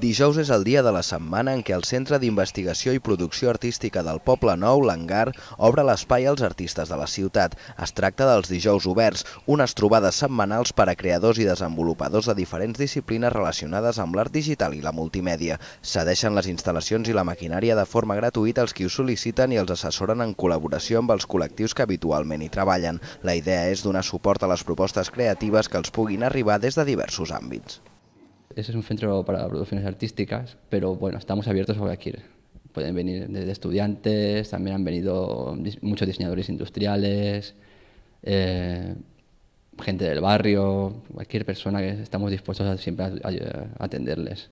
Dijous és el dia de la setmana en què el Centre d'Investigació i Producció Artística del Poble Nou, l'Hangar, obre l'espai als artistes de la ciutat. Es tracta dels dijous oberts, unes trobades setmanals per a creadors i desenvolupadors de diferents disciplines relacionades amb l'art digital i la multimèdia. Cedeixen les instal·lacions i la maquinària de forma gratuïta als qui ho sol·liciten i els assessoren en col·laboració amb els col·lectius que habitualment hi treballen. La idea és donar suport a les propostes creatives que els puguin arribar des de diversos àmbits. Ese es un centro para producciones artísticas, pero bueno, estamos abiertos a cualquier. Pueden venir desde estudiantes, también han venido muchos diseñadores industriales, eh, gente del barrio, cualquier persona que estamos dispuestos a siempre a atenderles.